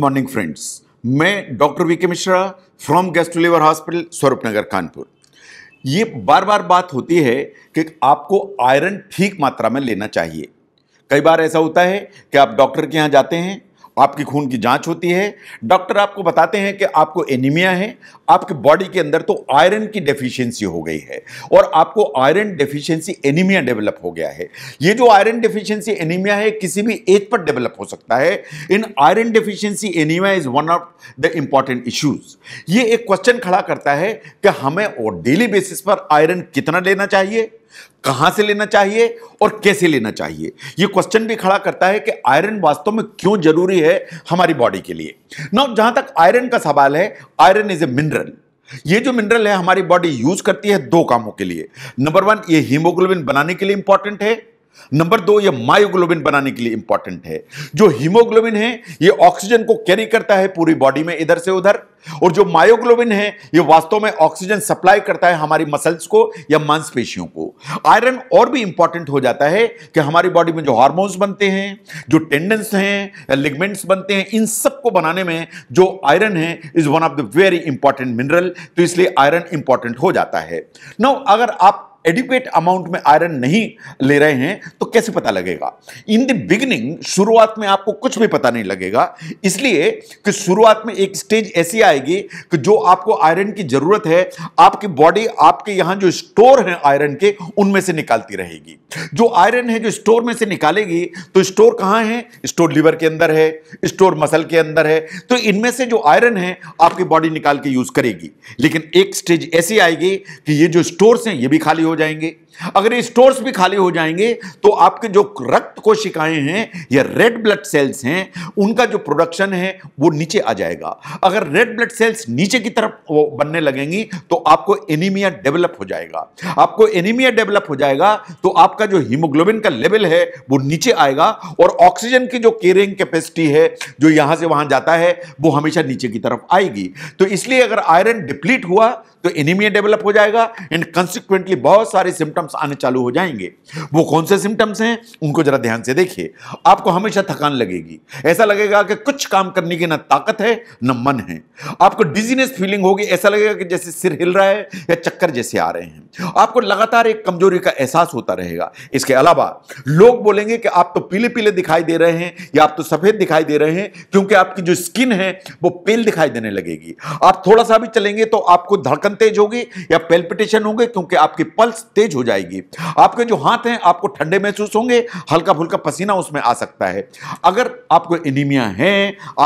morning friends मैं doctor V K Mishra from liver hospital Swaroop Nagar Kanpur ये बार बार बात होती है कि आपको आयरन ठीक मात्रा में लेना चाहिए कई बार ऐसा होता है कि आप डॉक्टर के यहाँ जाते हैं आपकी खून की जांच होती है डॉक्टर आपको बताते हैं कि आपको एनीमिया है आपके बॉडी के अंदर तो आयरन की डेफिशिएंसी हो गई है और आपको आयरन डेफिशिएंसी एनीमिया डेवलप हो गया है ये जो आयरन डेफिशिएंसी एनीमिया है किसी भी एज पर डेवलप हो सकता है in iron deficiency anaemia is one of the important issues ये एक क्वेश्चन खड़ा करता है कि हमें और डेली बेसिस पर आयरन कितना लेना चाहिए कहाँ से लेना चाहिए और कैसे लेना चाहिए यह क्वेश्चन भी खड़ा करता है कि आयरन वास्तव में क्यों जरूरी है हमारी बॉडी के लिए ना जहां तक आयरन का सवाल है आयरन इज ए मिनरल ये जो मिनरल है हमारी बॉडी यूज करती है दो कामों के लिए नंबर वन ये हीमोग्लोबिन बनाने के लिए इंपॉर्टेंट है नंबर दो ये मायोग्लोबिन बनाने के लिए इंपॉर्टेंट है जो हीमोग्लोबिन है ये ऑक्सीजन को कैरी करता है पूरी बॉडी में इधर से उधर और जो मायोग्लोबिन है ये वास्तव में ऑक्सीजन सप्लाई करता है हमारी मसल्स को या मांसपेशियों को आयरन और भी इंपॉर्टेंट हो जाता है कि हमारी बॉडी में जो हार्मोन्स बनते हैं जो टेंडेंस हैं लिगमेंट्स बनते हैं इन सबको बनाने में जो आयरन है is one of the very important mineral तो इसलिए आयरन इंपॉर्टेंट हो जाता है नौ अगर आप एडिक्वेट अमाउंट में आयरन नहीं ले रहे हैं तो कैसे पता लगेगा इन द बिगिनिंग शुरुआत में आपको कुछ भी पता नहीं लगेगा इसलिए कि शुरुआत में एक स्टेज ऐसी आएगी कि जो आपको आयरन की जरूरत है आपकी बॉडी आपके यहां जो स्टोर है आयरन के उनमें से निकालती रहेगी जो आयरन है जो स्टोर में से निकालेगी तो स्टोर कहां है स्टोर लिवर के अंदर है स्टोर मसल के अंदर है तो इनमें से जो आयरन है आपकी बॉडी निकाल के यूज करेगी लेकिन एक स्टेज ऐसी आएगी कि ये जो स्टोर्स हैं ये भी खाली हो जाएंगे अगर ये स्टोर्स भी खाली हो जाएंगे तो आपके जो रक्त कोशिकाएं हैं या रेड ब्लड सेल्स हैं उनका जो प्रोडक्शन है वो नीचे आ जाएगा अगर रेड ब्लड सेल्स नीचे की तरफ वो बनने लगेंगी तो आपको एनीमिया डेवलप हो जाएगा आपको एनीमिया डेवलप हो जाएगा तो आपका जो हीमोग्लोबिन का लेवल है वो नीचे आएगा और ऑक्सीजन की जो केयरिंग कैपेसिटी है जो यहां से वहां जाता है वो हमेशा नीचे की तरफ आएगी तो इसलिए अगर आयरन डिप्लीट हुआ तो एनीमिया डेवलप हो जाएगा एंड कंसिक्वेंटली बहुत सारे सिम्टम सिम्टम्स आने चालू हो जाएंगे वो कौन से सिम्टम्स हैं उनको ज़रा ध्यान से देखिए आपको हमेशा थकान लगेगी ऐसा लगेगा कि कुछ काम करने की ना ताकत है न मन है आपको डिजीनेस फीलिंग होगी ऐसा लगेगा कि जैसे सिर हिल रहा है या चक्कर जैसे आ रहे हैं आपको लगातार एक कमजोरी का एहसास होता रहेगा इसके अलावा लोग बोलेंगे कि आप तो पीले पीले दिखाई दे रहे हैं या आप तो सफेद दिखाई दे रहे हैं क्योंकि आपकी जो स्किन है वो पेल दिखाई देने लगेगी आप थोड़ा सा भी चलेंगे तो आपको धड़कन तेज होगी या पेल्पिटेशन होंगे क्योंकि आपकी पल्स तेज हो जाएगी आपके जो हाथ हैं आपको ठंडे महसूस होंगे हल्का फुल्का पसीना उसमें आ सकता है अगर आपको एनीमिया है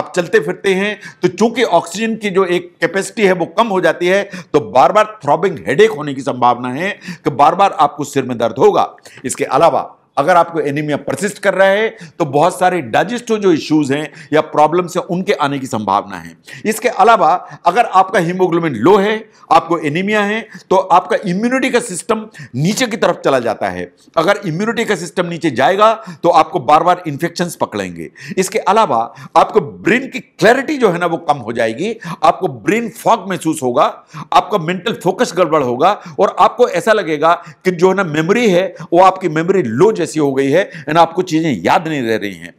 आप चलते फिरते हैं तो चूंकि ऑक्सीजन की जो एक कैपेसिटी है वो कम हो जाती है तो बार बार थ्रॉबिंग हेडेक होने की संभावना है कि बार बार आपको सिर में दर्द होगा इसके अलावा अगर आपको एनीमिया परसिस्ट कर रहा है तो बहुत सारे डाइजेस्टिव जो इश्यूज हैं या प्रॉब्लम्स हैं उनके आने की संभावना है इसके अलावा अगर आपका हीमोग्लोबिन लो है आपको एनीमिया है तो आपका इम्यूनिटी का सिस्टम नीचे की तरफ चला जाता है अगर इम्यूनिटी का सिस्टम नीचे जाएगा तो आपको बार बार इन्फेक्शन पकड़ेंगे इसके अलावा आपको ब्रेन की क्लैरिटी जो है ना वो कम हो जाएगी आपको ब्रेन फॉग महसूस होगा आपका मेंटल फोकस गड़बड़ होगा और आपको ऐसा लगेगा कि जो है ना मेमोरी है वो आपकी मेमोरी लो जैसी हो गई है एंड आपको चीज़ें याद नहीं रह रही हैं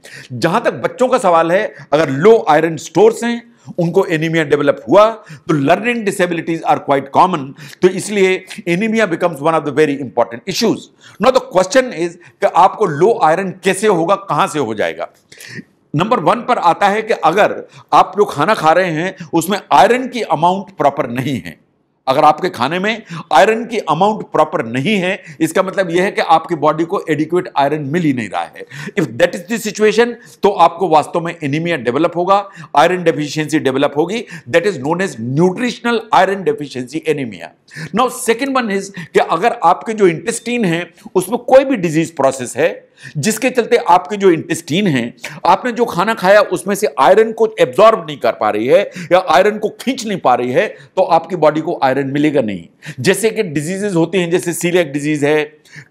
जहां तक बच्चों का सवाल है अगर लो आयरन स्टोर्स हैं उनको एनीमिया डेवलप हुआ तो learning disabilities are quite common तो इसलिए anaemia becomes one of the very important issues now the question is कि आपको लो आयरन कैसे होगा कहां से हो जाएगा नंबर वन पर आता है कि अगर आप जो खाना खा रहे हैं उसमें आयरन की अमाउंट प्रॉपर नहीं है अगर आपके खाने में आयरन की अमाउंट प्रॉपर नहीं है इसका मतलब यह है कि आपकी बॉडी को एडिक्वेट आयरन मिल ही नहीं रहा है if that is the situation तो आपको वास्तव में एनीमिया डेवलप होगा आयरन डेफिशिएंसी डेवलप होगी that is known as nutritional iron deficiency anaemia now second one is कि अगर आपके जो इंटेस्टीन है उसमें कोई भी डिजीज प्रोसेस है जिसके चलते आपके जो इंटेस्टीन है आपने जो खाना खाया उसमें से आयरन को एब्जॉर्ब नहीं कर पा रही है या आयरन को खींच नहीं पा रही है तो आपकी बॉडी को आयरन आयरन मिलेगा नहीं जैसे कि डिजीजेज होती हैं जैसे सीलियक डिजीज है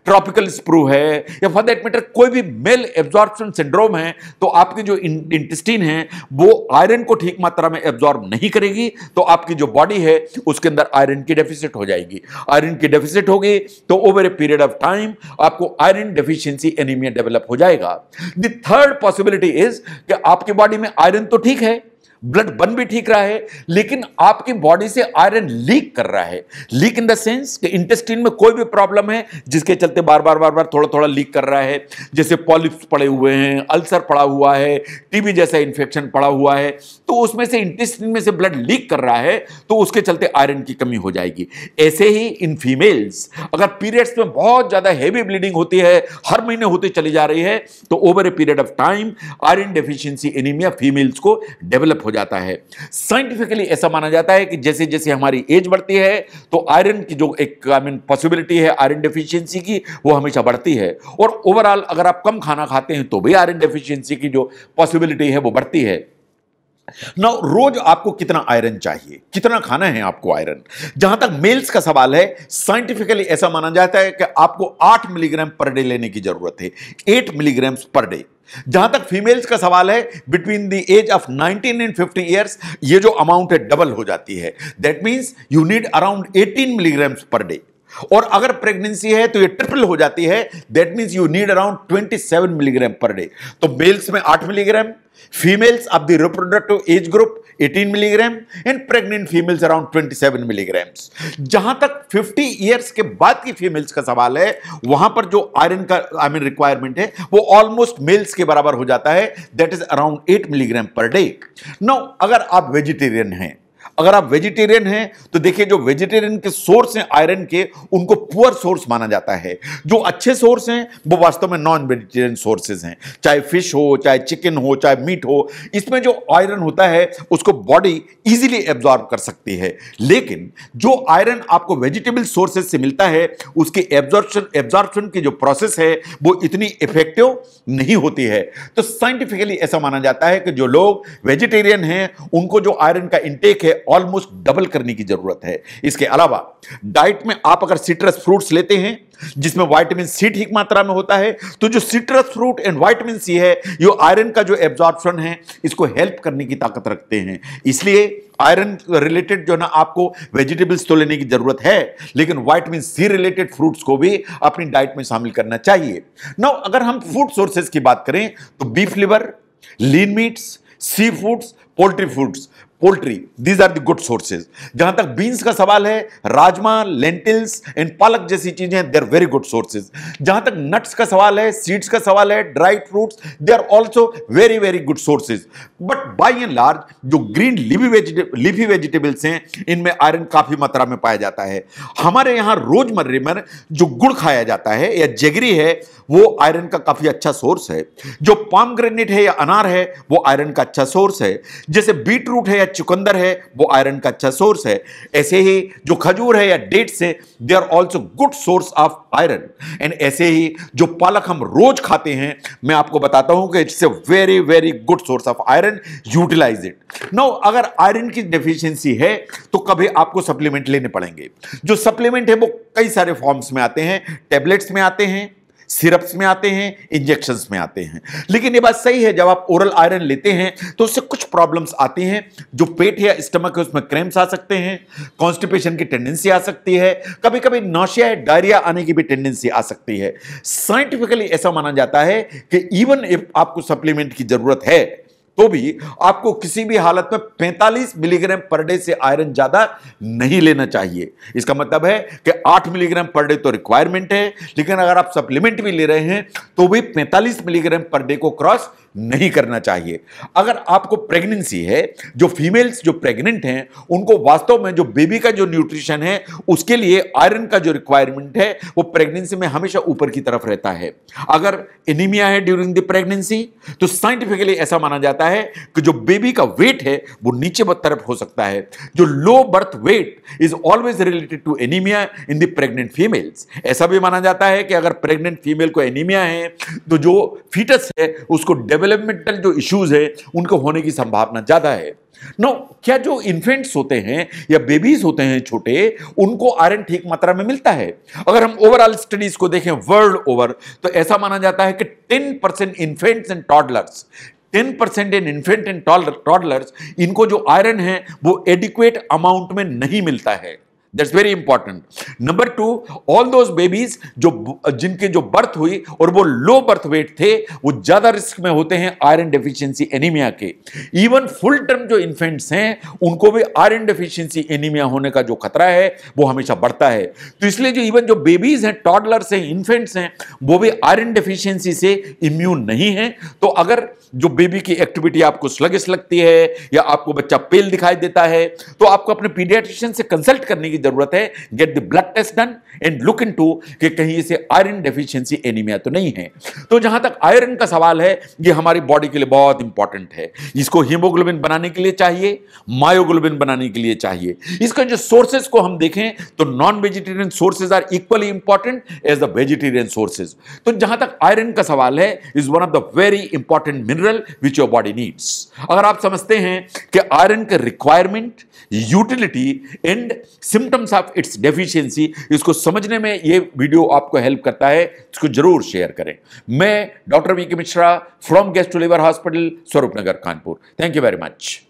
ट्रॉपिकल स्प्रू है या फॉर दैट मैटर कोई भी मेल एब्जॉर्बन सिंड्रोम है तो आपके जो इंटेस्टिन है वो आयरन को ठीक मात्रा में एब्जॉर्ब नहीं करेगी तो आपकी जो बॉडी है उसके अंदर आयरन की डेफिसिट हो जाएगी आयरन की डेफिसिट होगी तो over a period of time आपको आयरन डेफिशियंसी एनीमिया डेवलप हो जाएगा द थर्ड पॉसिबिलिटी इज कि आपकी बॉडी में आयरन तो ठीक है ब्लड बन भी ठीक रहा है लेकिन आपकी बॉडी से आयरन लीक कर रहा है लीक इन द सेंस कि इंटेस्टिन में कोई भी प्रॉब्लम है जिसके चलते बार बार बार बार थोड़ा थोड़ा लीक कर रहा है जैसे पॉलिप्स पड़े हुए हैं अल्सर पड़ा हुआ है टीबी जैसा इन्फेक्शन पड़ा हुआ है तो उसमें से इंटेस्टिन में से ब्लड लीक कर रहा है तो उसके चलते आयरन की कमी हो जाएगी ऐसे ही इन फीमेल्स अगर पीरियड्स में बहुत ज़्यादा हैवी ब्लीडिंग होती है हर महीने होती चली जा रही है तो over a period of time iron deficiency anaemia females को डेवलप हो जाता है साइंटिफिकली ऐसा माना जाता है कि जैसे जैसे हमारी एज बढ़ती है तो आयरन की जो एक आई मीन पॉसिबिलिटी है आयरन डेफिशियंसी की वो हमेशा बढ़ती है और ओवरऑल अगर आप कम खाना खाते हैं तो भी आयरन डिफिशियंसी की जो पॉसिबिलिटी है वो बढ़ती है ना रोज आपको कितना आयरन चाहिए कितना खाना है आपको आयरन जहां तक मेल्स का सवाल है साइंटिफिकली ऐसा माना जाता है कि आपको आठ मिलीग्राम पर डे लेने की जरूरत है एट मिलीग्राम पर डे जहां तक फीमेल्स का सवाल है between the age of 19 and 50 years ये जो अमाउंट है डबल हो जाती है that means you need around 18 milligrams per day और अगर प्रेगनेंसी है तो ये ट्रिपल हो जाती है that means you need around 27 milligram per day तो मेल्स में 8 milligram females of the reproductive age group 18 milligram and pregnant females around 27 milligram जहां तक 50 इयर्स के बाद की फीमेल्स का सवाल है वहां पर जो आयरन का आई मीन रिक्वायरमेंट है वो ऑलमोस्ट मेल्स के बराबर हो जाता है that is around 8 milligram per day now अगर आप वेजिटेरियन हैं अगर आप वेजिटेरियन हैं तो देखिए जो वेजिटेरियन के सोर्स हैं आयरन के उनको पुअर सोर्स माना जाता है जो अच्छे सोर्स हैं वो वास्तव में नॉन वेजिटेरियन सोर्सेज हैं चाहे फिश हो चाहे चिकन हो चाहे मीट हो इसमें जो आयरन होता है उसको बॉडी ईजिली एब्जॉर्ब कर सकती है लेकिन जो आयरन आपको वेजिटेबल सोर्सेज से मिलता है उसके एब्जॉर्बन एब्जॉर्प्शन की जो प्रोसेस है वो इतनी इफेक्टिव नहीं होती है तो साइंटिफिकली ऐसा माना जाता है कि जो लोग वेजिटेरियन हैं उनको जो आयरन का इंटेक है ऑलमोस्ट डबल करने की जरूरत है इसके अलावा डाइट में आप अगर सिट्रस फ्रूट्स लेते हैं जिसमें वाइटमिन सी ठीक मात्रा में होता है तो जो citrus fruit and vitamin C है ये आयरन का जो एब्जॉर्प्शन है इसको हेल्प करने की ताकत रखते हैं इसलिए आयरन रिलेटेड जो ना आपको वेजिटेबल्स तो लेने की जरूरत है लेकिन वाइटमिन सी रिलेटेड फ्रूट्स को भी अपनी डाइट में शामिल करना चाहिए नौ अगर हम फूड सोर्सेज की बात करें तो beef liver lean meats sea foods poultry foods poultry these are the good sources जहां तक बीन्स का सवाल है राजमा लेंटिल्स एंड पालक जैसी चीजें they are very good sources जहां तक नट्स का सवाल है सीड्स का सवाल है dry fruits they are also very very good sources but by and large जो ग्रीन लिवी वेजिटे, लिफी वेजिटेबल्स हैं इनमें आयरन काफी मात्रा में पाया जाता है हमारे यहाँ रोजमर्रे में जो गुड़ खाया जाता है या जेगरी है वो आयरन का काफी अच्छा सोर्स है जो पाम ग्रेनेट है या अनार है वो आयरन का अच्छा सोर्स है जैसे बीट रूट है या चुकंदर है वो आयरन का अच्छा सोर्स है ऐसे ही जो खजूर है या डेट्स है they are also good source of iron and ऐसे ही जो पालक हम रोज खाते हैं मैं आपको बताता हूं कि it's a very very good source of iron utilise it now अगर आयरन की डेफिशिएंसी है तो कभी आपको सप्लीमेंट लेने पड़ेंगे जो सप्लीमेंट है वो कई सारे फॉर्म्स में आते हैं टेबलेट्स में आते हैं सिरप्स में आते हैं इंजेक्शन में आते हैं लेकिन ये बात सही है जब आप ओरल आयरन लेते हैं तो उससे कुछ प्रॉब्लम्स आती हैं जो पेट या स्टमक है उसमें क्रेम्स आ सकते हैं कॉन्स्टिपेशन की टेंडेंसी आ सकती है कभी कभी नौशिया डायरिया आने की भी टेंडेंसी आ सकती है साइंटिफिकली ऐसा माना जाता है कि इवन इफ आपको सप्लीमेंट की जरूरत है तो भी आपको किसी भी हालत में 45 मिलीग्राम पर डे से आयरन ज़्यादा नहीं लेना चाहिए इसका मतलब है कि 8 मिलीग्राम पर डे तो रिक्वायरमेंट है लेकिन अगर आप सप्लीमेंट भी ले रहे हैं तो भी 45 मिलीग्राम पर डे को क्रॉस नहीं करना चाहिए अगर आपको प्रेगनेंसी है जो फीमेल्स जो प्रेग्नेंट हैं उनको वास्तव में जो बेबी का जो न्यूट्रिशन है उसके लिए आयरन का जो रिक्वायरमेंट है वो प्रेगनेंसी में हमेशा ऊपर की तरफ रहता है अगर एनीमिया है ड्यूरिंग द प्रेगनेंसी तो साइंटिफिकली ऐसा माना जाता है कि जो बेबी का वेट है वो नीचे तरफ हो सकता है जो low birth weight is always related to anaemia in the pregnant females ऐसा भी माना जाता है कि अगर प्रेग्नेंट फीमेल को एनीमिया है तो जो फीटस है उसको डेवलप डेवलपमेंटल जो इश्यूज़ है उनको होने की संभावना ज़्यादा है नो क्या जो इन्फेंट्स होते हैं या बेबीज होते हैं छोटे उनको आयरन ठीक मात्रा में मिलता है अगर हम ओवरऑल स्टडीज को देखें वर्ल्ड ओवर तो ऐसा माना जाता है कि 10 percent infants and toddlers ten percent in infant and toddlers इनको जो आयरन है वो एडिक्वेट अमाउंट में नहीं मिलता है that's very important number two all those babies जो जिनके जो बर्थ हुई और वो लो बर्थ वेट थे वो ज्यादा रिस्क में होते हैं आयरन डेफिशिएंसी एनीमिया के इवन फुल टर्म जो इन्फेंट्स हैं उनको भी आयरन डेफिशिएंसी एनीमिया होने का जो खतरा है वो हमेशा बढ़ता है तो इसलिए जो इवन जो बेबीज हैं टॉडलर्स हैं इन्फेंट्स हैं वो भी आयरन डेफिशियंसी से इम्यून नहीं है तो अगर जो बेबी की एक्टिविटी आपको स्लगिश लगती है या आपको बच्चा पेल दिखाई देता है तो आपको अपने पीडियाट्रिशियन से कंसल्ट करने की जरूरत है get the blood test done and look into कि कहीं इसे आयरन डेफिशिएंसी एनीमिया तो नहीं है तो जहां तक आयरन का सवाल है ये हमारी बॉडी के लिए बहुत इंपॉर्टेंट है इसको हीमोग्लोबिन बनाने के लिए चाहिए मायोग्लोबिन बनाने के लिए चाहिए इसका जो सोर्सेज को हम देखें तो non vegetarian sources are equally important as the vegetarian sources तो जहां तक आयरन का सवाल है is one of the very important mineral which your body needs अगर आप समझते हैं कि आयरन के requirement utility and symptom symptoms of its deficiency इसको समझने में ये वीडियो आपको हेल्प करता है इसको जरूर शेयर करें मैं doctor V Mishra from gastro liver hospital Swaroop Nagar Kanpur thank you very much